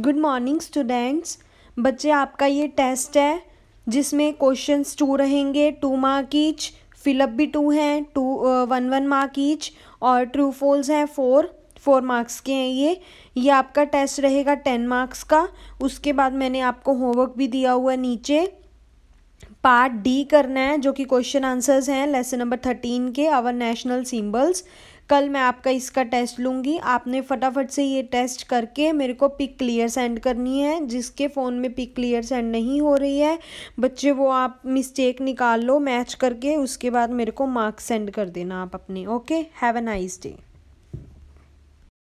good morning students बच्चे आपका ये टेस्ट है जिसमें क्वेश्चंस टू रहेंगे टू मार्क ईच फिलअप भी टू हैं two one one mark each और ट्रू फोल्स हैं फोर फोर मार्क्स के हैं ये ये आपका टेस्ट रहेगा टेन मार्क्स का उसके बाद मैंने आपको होमवर्क भी दिया हुआ नीचे पार्ट डी करना है जो कि क्वेश्चन आंसर्स हैं लेसन नंबर थर्टीन के आवर नेशनल सिम्बल्स कल मैं आपका इसका टेस्ट लूँगी आपने फटाफट से ये टेस्ट करके मेरे को पिक क्लियर सेंड करनी है जिसके फ़ोन में पिक क्लियर सेंड नहीं हो रही है बच्चे वो आप मिस्टेक निकाल लो मैच करके उसके बाद मेरे को मार्क्स सेंड कर देना आप अपने okay have a nice day